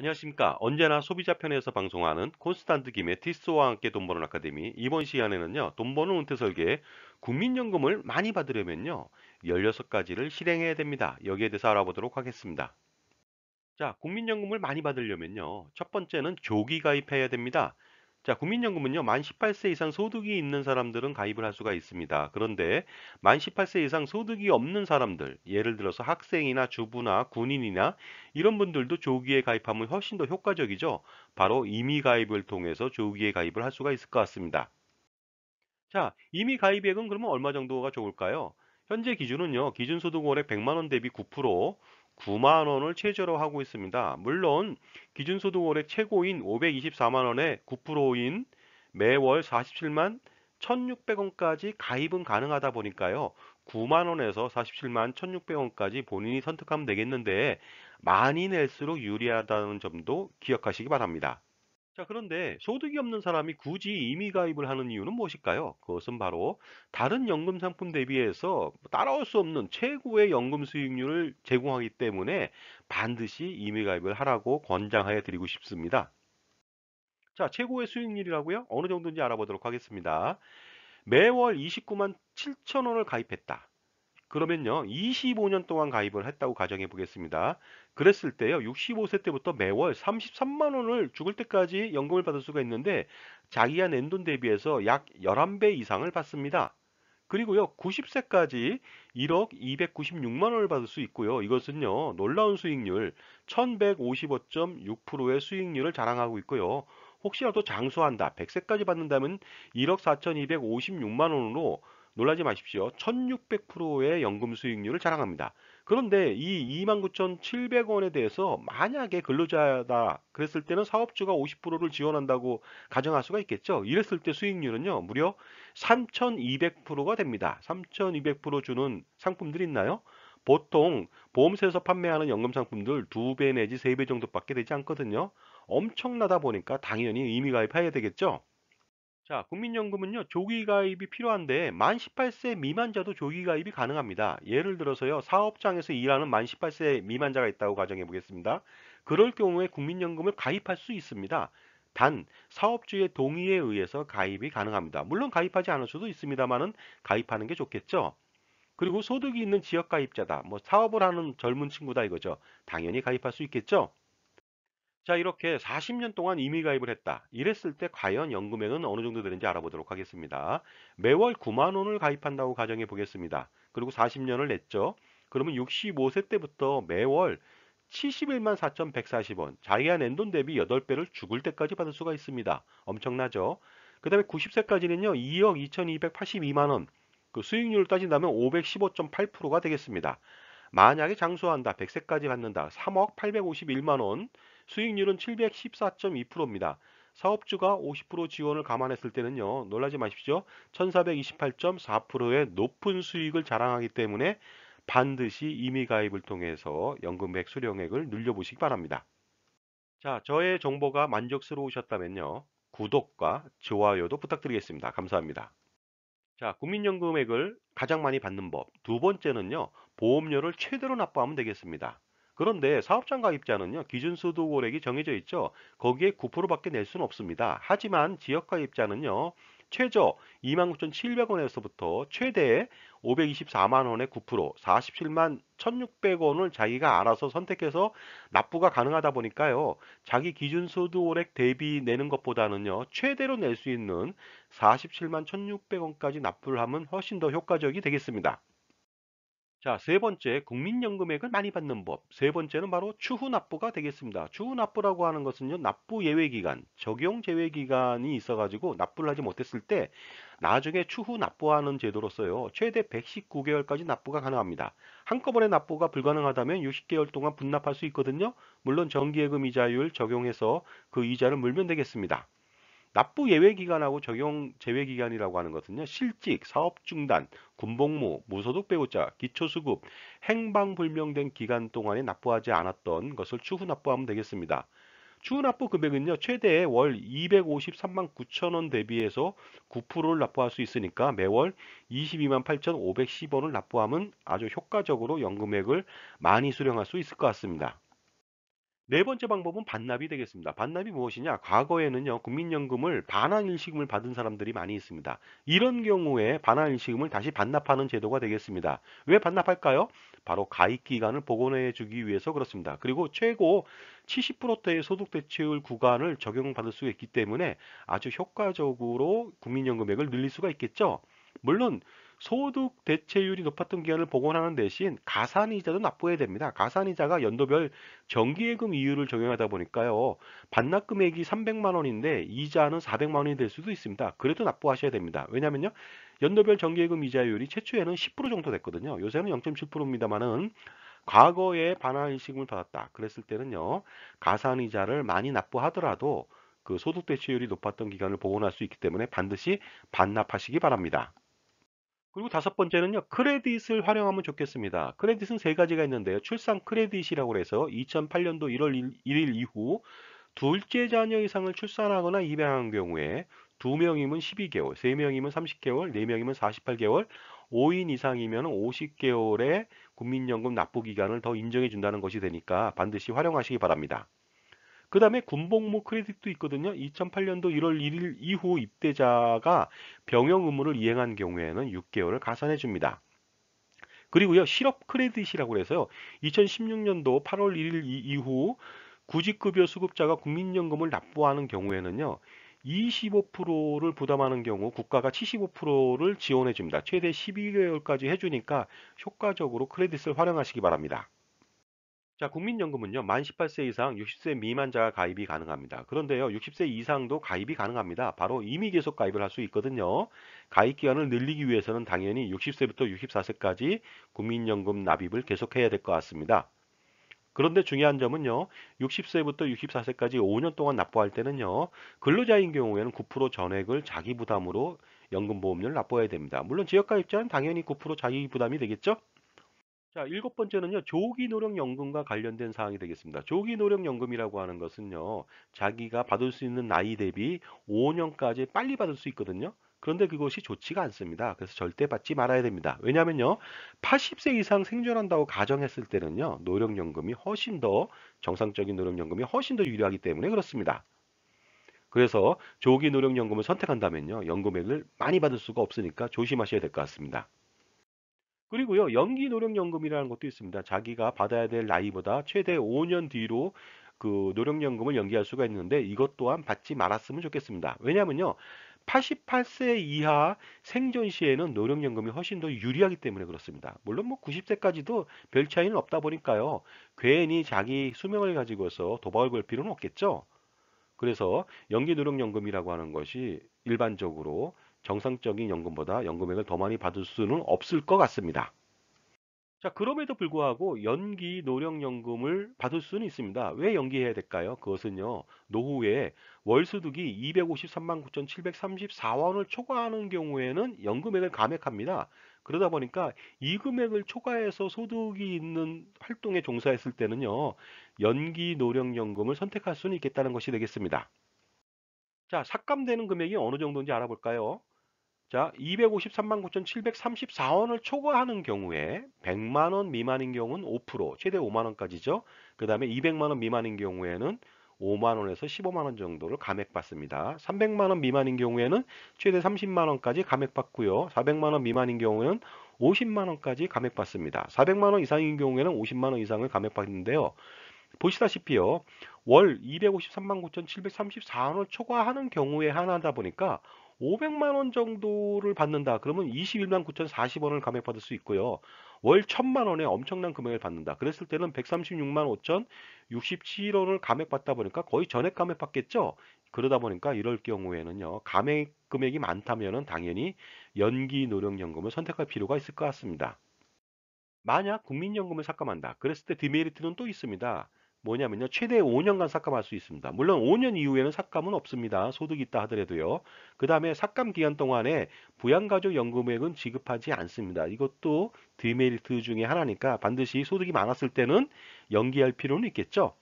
안녕하십니까. 언제나 소비자 편에서 방송하는 콘스탄트 김의 티스와 함께 돈 버는 아카데미 이번 시간에는요. 돈 버는 은퇴 설계 국민연금을 많이 받으려면요. 16가지를 실행해야 됩니다. 여기에 대해서 알아보도록 하겠습니다. 자, 국민연금을 많이 받으려면요. 첫 번째는 조기 가입해야 됩니다. 자, 국민연금은요, 만 18세 이상 소득이 있는 사람들은 가입을 할 수가 있습니다. 그런데 만 18세 이상 소득이 없는 사람들, 예를 들어서 학생이나 주부나 군인이나 이런 분들도 조기에 가입하면 훨씬 더 효과적이죠. 바로 임의 가입을 통해서 조기에 가입을 할 수가 있을 것 같습니다. 자, 임의 가입액은 그러면 얼마 정도가 좋을까요? 현재 기준은요, 기준소득 월액 100만원 대비 9%, 9만 원을 최저로 하고 있습니다. 물론 기준소득 월의 최고인 524만 원에 9%인 매월 47만 1,600원까지 가입은 가능하다 보니까요. 9만 원에서 47만 1,600원까지 본인이 선택하면 되겠는데 많이 낼수록 유리하다는 점도 기억하시기 바랍니다. 자, 그런데 소득이 없는 사람이 굳이 임의 가입을 하는 이유는 무엇일까요? 그것은 바로 다른 연금 상품 대비해서 따라올 수 없는 최고의 연금 수익률을 제공하기 때문에 반드시 임의 가입을 하라고 권장하여 드리고 싶습니다. 자, 최고의 수익률이라고요? 어느 정도인지 알아보도록 하겠습니다. 매월 29만 7천 원을 가입했다. 그러면요. 25년 동안 가입을 했다고 가정해 보겠습니다. 그랬을 때요. 65세 때부터 매월 33만 원을 죽을 때까지 연금을 받을 수가 있는데 자기가 낸돈 대비해서 약 11배 이상을 받습니다. 그리고요. 90세까지 1억 296만 원을 받을 수 있고요. 이것은요. 놀라운 수익률 1155.6%의 수익률을 자랑하고 있고요. 혹시라도 장수한다. 100세까지 받는다면 1억 4256만 원으로 놀라지 마십시오. 1600%의 연금 수익률을 자랑합니다. 그런데 이 29,700원에 대해서 만약에 근로자다 그랬을 때는 사업주가 50%를 지원한다고 가정할 수가 있겠죠. 이랬을 때 수익률은요. 무려 3,200%가 됩니다. 3,200% 주는 상품들이 있나요? 보통 보험사에서 판매하는 연금 상품들 2배 내지 3배 정도밖에 되지 않거든요. 엄청나다 보니까 당연히 의미 가입해야 되겠죠. 자, 국민연금은요, 조기 가입이 필요한데 만 18세 미만자도 조기 가입이 가능합니다. 예를 들어서요, 사업장에서 일하는 만 18세 미만자가 있다고 가정해 보겠습니다. 그럴 경우에 국민연금을 가입할 수 있습니다. 단, 사업주의 동의에 의해서 가입이 가능합니다. 물론 가입하지 않을 수도 있습니다만은 가입하는 게 좋겠죠. 그리고 소득이 있는 지역 가입자다. 뭐 사업을 하는 젊은 친구다 이거죠. 당연히 가입할 수 있겠죠. 자 이렇게 40년 동안 임의가입을 했다 이랬을 때 과연 연금액은 어느 정도 되는지 알아보도록 하겠습니다 매월 9만원을 가입한다고 가정해 보겠습니다 그리고 40년을 냈죠 그러면 65세 때부터 매월 71만 4,140원 자기가 낸돈 대비 8배를 죽을 때까지 받을 수가 있습니다 엄청나죠 그 다음에 90세까지는요 2억 2,282만원 그 수익률을 따진다면 515.8%가 되겠습니다 만약에 장수한다 100세까지 받는다 3억 851만원 수익률은 714.2%입니다. 사업주가 50% 지원을 감안했을 때는요. 놀라지 마십시오. 1428.4%의 높은 수익을 자랑하기 때문에 반드시 임의 가입을 통해서 연금액 수령액을 늘려보시기 바랍니다. 자, 저의 정보가 만족스러우셨다면요. 구독과 좋아요도 부탁드리겠습니다. 감사합니다. 자, 국민연금액을 가장 많이 받는 법. 두 번째는요. 보험료를 최대로 납부하면 되겠습니다. 그런데 사업장 가입자는요. 기준 소득오렉이 정해져 있죠. 거기에 9%밖에 낼 수는 없습니다. 하지만 지역 가입자는요. 최저 29,700원에서부터 최대 524만 원의 9% 47만 1,600원을 자기가 알아서 선택해서 납부가 가능하다 보니까요. 자기 기준 소득오렉 대비 내는 것보다는요. 최대로 낼 수 있는 47만 1,600원까지 납부를 하면 훨씬 더 효과적이 되겠습니다. 자, 세 번째, 국민연금액을 많이 받는 법. 세 번째는 바로 추후 납부가 되겠습니다. 추후 납부라고 하는 것은요, 납부 예외 기간, 적용 제외 기간이 있어가지고 납부를 하지 못했을 때 나중에 추후 납부하는 제도로서요, 최대 119개월까지 납부가 가능합니다. 한꺼번에 납부가 불가능하다면 60개월 동안 분납할 수 있거든요. 물론 정기예금 이자율 적용해서 그 이자를 물면 되겠습니다. 납부 예외 기간하고 적용 제외 기간이라고 하는 것은요. 실직, 사업 중단, 군복무, 무소득 배우자, 기초수급, 행방불명된 기간 동안에 납부하지 않았던 것을 추후 납부하면 되겠습니다. 추후 납부 금액은요. 최대 월 253만 9천 원 대비해서 9%를 납부할 수 있으니까 매월 22만 8,510원을 납부하면 아주 효과적으로 연금액을 많이 수령할 수 있을 것 같습니다. 네 번째 방법은 반납이 되겠습니다. 반납이 무엇이냐? 과거에는요, 국민연금을 반환일시금을 받은 사람들이 많이 있습니다. 이런 경우에 반환일시금을 다시 반납하는 제도가 되겠습니다. 왜 반납할까요? 바로 가입기간을 복원해 주기 위해서 그렇습니다. 그리고 최고 70%대의 소득대체율 구간을 적용받을 수 있기 때문에 아주 효과적으로 국민연금액을 늘릴 수가 있겠죠. 물론 소득 대체율이 높았던 기간을 복원하는 대신 가산이자도 납부해야 됩니다. 가산이자가 연도별 정기예금 이율을 적용하다 보니까요. 반납 금액이 300만 원인데 이자는 400만 원이 될 수도 있습니다. 그래도 납부하셔야 됩니다. 왜냐면요. 연도별 정기예금 이자율이 최초에는 10% 정도 됐거든요. 요새는 0.7%입니다만은 과거에 반환일시금을 받았다. 그랬을 때는요. 가산이자를 많이 납부하더라도 그 소득 대체율이 높았던 기간을 복원할 수 있기 때문에 반드시 반납하시기 바랍니다. 그리고 다섯 번째는요. 크레딧을 활용하면 좋겠습니다. 크레딧은 세 가지가 있는데요. 출산 크레딧이라고 해서 2008년도 1월 1일 이후 둘째 자녀 이상을 출산하거나 입양한 경우에 2명이면 12개월, 3명이면 30개월, 4명이면 48개월, 5인 이상이면 50개월의 국민연금 납부 기간을 더 인정해 준다는 것이 되니까 반드시 활용하시기 바랍니다. 그 다음에 군복무 크레딧도 있거든요. 2008년도 1월 1일 이후 입대자가 병영 의무를 이행한 경우에는 6개월을 가산해 줍니다. 그리고요. 실업 크레딧이라고 해서요. 2016년도 8월 1일 이후 구직급여 수급자가 국민연금을 납부하는 경우에는요. 25%를 부담하는 경우 국가가 75%를 지원해 줍니다. 최대 12개월까지 해주니까 효과적으로 크레딧을 활용하시기 바랍니다. 자, 국민연금은요, 만 18세 이상 60세 미만자가 가입이 가능합니다. 그런데요, 60세 이상도 가입이 가능합니다. 바로 이미 계속 가입을 할 수 있거든요. 가입 기간을 늘리기 위해서는 당연히 60세부터 64세까지 국민연금 납입을 계속해야 될 것 같습니다. 그런데 중요한 점은요, 60세부터 64세까지 5년 동안 납부할 때는요, 근로자인 경우에는 9% 전액을 자기 부담으로 연금보험료를 납부해야 됩니다. 물론 지역가입자는 당연히 9% 자기 부담이 되겠죠? 자, 일곱 번째는요. 조기 노령 연금과 관련된 사항이 되겠습니다. 조기 노령 연금이라고 하는 것은요. 자기가 받을 수 있는 나이 대비 5년까지 빨리 받을 수 있거든요. 그런데 그것이 좋지가 않습니다. 그래서 절대 받지 말아야 됩니다. 왜냐면요. 80세 이상 생존한다고 가정했을 때는요. 노령연금이 훨씬 더 정상적인 노령연금이 훨씬 더 유리하기 때문에 그렇습니다. 그래서 조기 노령연금을 선택한다면요. 연금액을 많이 받을 수가 없으니까 조심하셔야 될 것 같습니다. 그리고요, 연기노령연금이라는 것도 있습니다. 자기가 받아야 될 나이보다 최대 5년 뒤로 그 노령연금을 연기할 수가 있는데 이것 또한 받지 말았으면 좋겠습니다. 왜냐면요, 88세 이하 생존 시에는 노령연금이 훨씬 더 유리하기 때문에 그렇습니다. 물론 뭐 90세까지도 별 차이는 없다 보니까요. 괜히 자기 수명을 가지고서 도박을 걸 필요는 없겠죠. 그래서 연기노령연금이라고 하는 것이 일반적으로 정상적인 연금보다 연금액을 더 많이 받을 수는 없을 것 같습니다. 자, 그럼에도 불구하고 연기 노령연금을 받을 수는 있습니다. 왜 연기해야 될까요? 그것은요, 노후에 월소득이 253만 9,734원을 초과하는 경우에는 연금액을 감액합니다. 그러다 보니까 이 금액을 초과해서 소득이 있는 활동에 종사했을 때는요, 연기 노령연금을 선택할 수는 있겠다는 것이 되겠습니다. 자, 삭감되는 금액이 어느 정도인지 알아볼까요? 자, 253만 9,734원을 초과하는 경우에 100만 원 미만인 경우는 5%, 최대 5만 원까지죠. 그 다음에 200만 원 미만인 경우에는 5만 원에서 15만 원 정도를 감액받습니다. 300만 원 미만인 경우에는 최대 30만 원까지 감액받고요. 400만 원 미만인 경우에는 50만 원까지 감액받습니다. 400만 원 이상인 경우에는 50만 원 이상을 감액받는데요. 보시다시피요. 월 253만 9,734원을 초과하는 경우에 하나다 보니까 500만 원 정도를 받는다. 그러면 21만 9,040원을 감액받을 수 있고요. 월1 0 0 0만 원에 엄청난 금액을 받는다. 그랬을 때는 136만 5,067원을 감액받다 보니까 거의 전액 감액받겠죠. 그러다 보니까 이럴 경우에는요. 감액 금액이 많다면 당연히 연기 노령연금을 선택할 필요가 있을 것 같습니다. 만약 국민연금을 삭감한다. 그랬을 때 디메리트는 또 있습니다. 뭐냐면요. 최대 5년간 삭감할 수 있습니다. 물론 5년 이후에는 삭감은 없습니다. 소득이 있다 하더라도요. 그 다음에 삭감 기간 동안에 부양가족연금액은 지급하지 않습니다. 이것도 디메리트 중에 하나니까 반드시 소득이 많았을 때는 연기할 필요는 있겠죠.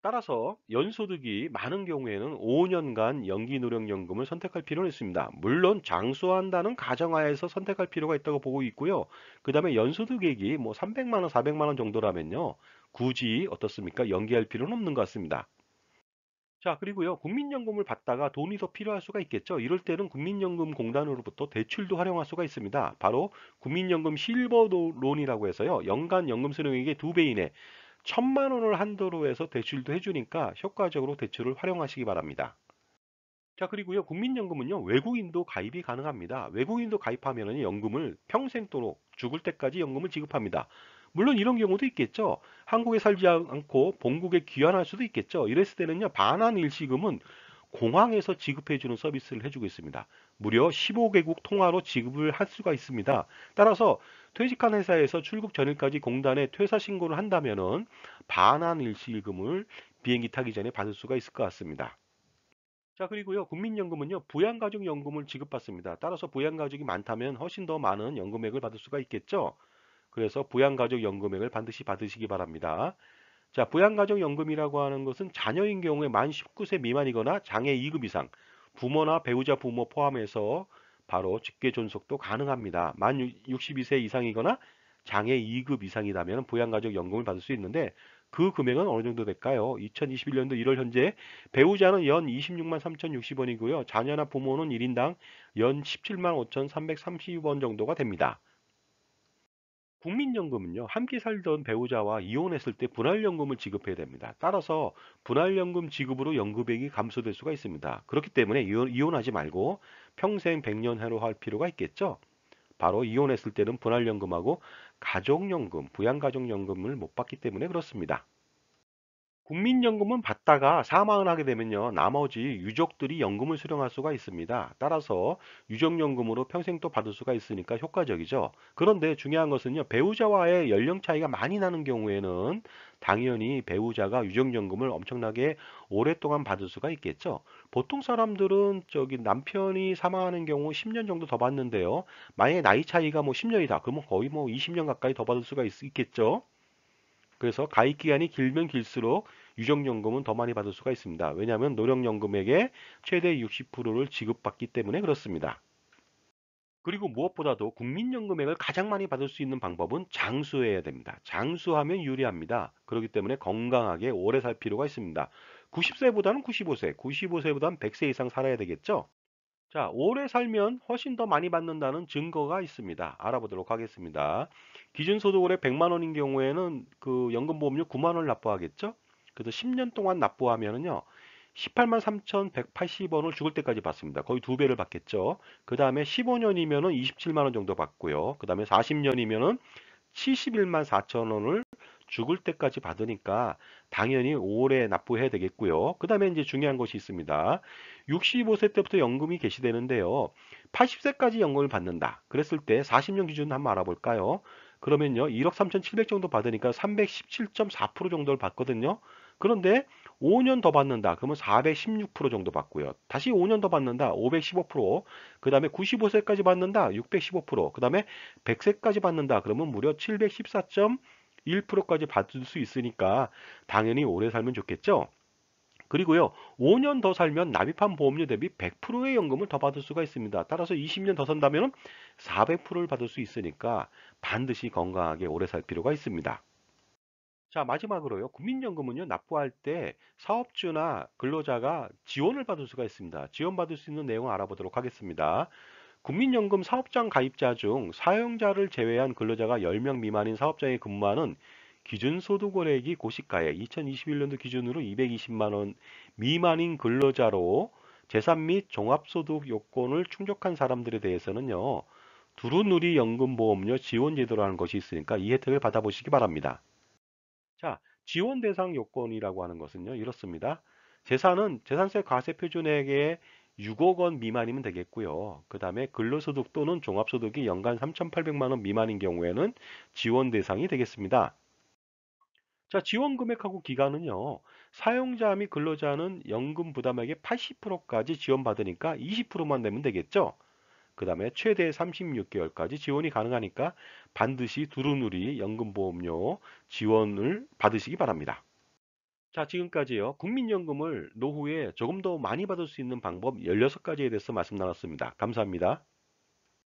따라서 연소득이 많은 경우에는 5년간 연기노령연금을 선택할 필요는 있습니다. 물론 장수한다는 가정하에서 선택할 필요가 있다고 보고 있고요. 그 다음에 연소득액이 뭐 300만원, 400만원 정도라면요. 굳이 어떻습니까? 연기할 필요는 없는 것 같습니다. 자, 그리고요. 국민연금을 받다가 돈이 더 필요할 수가 있겠죠. 이럴 때는 국민연금공단으로부터 대출도 활용할 수가 있습니다. 바로 국민연금 실버론이라고 해서요. 연간 연금 수령액의 두배 이내 천만 원을 한도로 해서 대출도 해주니까 효과적으로 대출을 활용하시기 바랍니다. 자 그리고요 국민연금은요 외국인도 가입이 가능합니다 외국인도 가입하면 연금을 평생도록 죽을 때까지 연금을 지급합니다 물론 이런 경우도 있겠죠. 한국에 살지 않고 본국에 귀환할 수도 있겠죠. 이랬을 때는요. 반환 일시금은 공항에서 지급해 주는 서비스를 해주고 있습니다. 무려 15개국 통화로 지급을 할 수가 있습니다. 따라서 퇴직한 회사에서 출국 전일까지 공단에 퇴사 신고를 한다면은 반환 일시금을 비행기 타기 전에 받을 수가 있을 것 같습니다. 자 그리고요 국민연금은요 부양가족연금을 지급받습니다. 따라서 부양가족이 많다면 훨씬 더 많은 연금액을 받을 수가 있겠죠. 그래서 부양가족연금액을 반드시 받으시기 바랍니다. 자, 부양가족연금이라고 하는 것은 자녀인 경우에 만 19세 미만이거나 장애 2급 이상, 부모나 배우자 부모 포함해서 바로 직계 존속도 가능합니다. 만 62세 이상이거나 장애 2급 이상이라면 부양가족연금을 받을 수 있는데 그 금액은 어느 정도 될까요? 2021년도 1월 현재 배우자는 연 26만 3,060원이고요. 자녀나 부모는 1인당 연 17만 5,330원 정도가 됩니다. 국민연금은요, 함께 살던 배우자와 이혼했을 때 분할연금을 지급해야 됩니다. 따라서 분할연금 지급으로 연금액이 감소될 수가 있습니다. 그렇기 때문에 이혼, 하지 말고 평생 100년 해로 할 필요가 있겠죠? 바로 이혼했을 때는 분할연금하고 가족연금, 부양가족연금을 못 받기 때문에 그렇습니다. 국민연금은 받다가 사망을 하게 되면요. 나머지 유족들이 연금을 수령할 수가 있습니다. 따라서 유족연금으로 평생 또 받을 수가 있으니까 효과적이죠. 그런데 중요한 것은요. 배우자와의 연령 차이가 많이 나는 경우에는 당연히 배우자가 유족연금을 엄청나게 오랫동안 받을 수가 있겠죠. 보통 사람들은 저기 남편이 사망하는 경우 10년 정도 더 받는데요. 만약에 나이 차이가 뭐 10년이다. 그러면 거의 뭐 20년 가까이 더 받을 수가 있, 있겠죠. 그래서 가입 기간이 길면 길수록 유정연금은 더 많이 받을 수가 있습니다. 왜냐하면 노령연금에게 최대 60%를 지급받기 때문에 그렇습니다. 그리고 무엇보다도 국민연금액을 가장 많이 받을 수 있는 방법은 장수해야 됩니다. 장수하면 유리합니다. 그렇기 때문에 건강하게 오래 살 필요가 있습니다. 90세보다는 95세, 95세보다는 100세 이상 살아야 되겠죠? 자, 오래 살면 훨씬 더 많이 받는다는 증거가 있습니다. 알아보도록 하겠습니다. 기준소득 으로 100만 원인 경우에는 그 연금보험료 9만 원을 납부하겠죠? 그래서 10년 동안 납부하면은요. 18만 3,180원을 죽을 때까지 받습니다. 거의 두 배를 받겠죠. 그 다음에 15년이면은 27만 원 정도 받고요. 그 다음에 40년이면은 71만 4천 원을 죽을 때까지 받으니까 당연히 오래 납부해야 되겠고요. 그 다음에 이제 중요한 것이 있습니다. 65세 때부터 연금이 개시되는데요. 80세까지 연금을 받는다. 그랬을 때 40년 기준 한번 알아볼까요? 그러면요. 1억 3,700 정도 받으니까 317.4% 정도를 받거든요. 그런데 5년 더 받는다. 그러면 416% 정도 받고요. 다시 5년 더 받는다. 515%. 그 다음에 95세까지 받는다. 615%. 그 다음에 100세까지 받는다. 그러면 무려 714. 1%까지 받을 수 있으니까 당연히 오래 살면 좋겠죠. 그리고요, 5년 더 살면 납입한 보험료 대비 100%의 연금을 더 받을 수가 있습니다. 따라서 20년 더 산다면 400%를 받을 수 있으니까 반드시 건강하게 오래 살 필요가 있습니다. 자, 마지막으로요. 국민연금은요, 납부할 때 사업주나 근로자가 지원을 받을 수가 있습니다. 지원받을 수 있는 내용을 알아보도록 하겠습니다. 국민연금 사업장 가입자 중 사용자를 제외한 근로자가 10명 미만인 사업장에 근무하는 기준 소득월액이 고시가에 2021년도 기준으로 220만 원 미만인 근로자로 재산 및 종합소득 요건을 충족한 사람들에 대해서는요. 두루누리 연금보험료 지원 제도라는 것이 있으니까 이 혜택을 받아보시기 바랍니다. 자, 지원 대상 요건이라고 하는 것은요. 이렇습니다. 재산은 재산세 과세 표준액의 6억 원 미만이면 되겠고요. 그 다음에 근로소득 또는 종합소득이 연간 3,800만 원 미만인 경우에는 지원 대상이 되겠습니다. 자, 지원 금액하고 기간은요. 사용자 및 근로자는 연금 부담액의 80%까지 지원받으니까 20%만 내면 되겠죠. 그 다음에 최대 36개월까지 지원이 가능하니까 반드시 두루누리 연금보험료 지원을 받으시기 바랍니다. 자, 지금까지요. 국민연금을 노후에 조금 더 많이 받을 수 있는 방법 16가지에 대해서 말씀 나눴습니다. 감사합니다.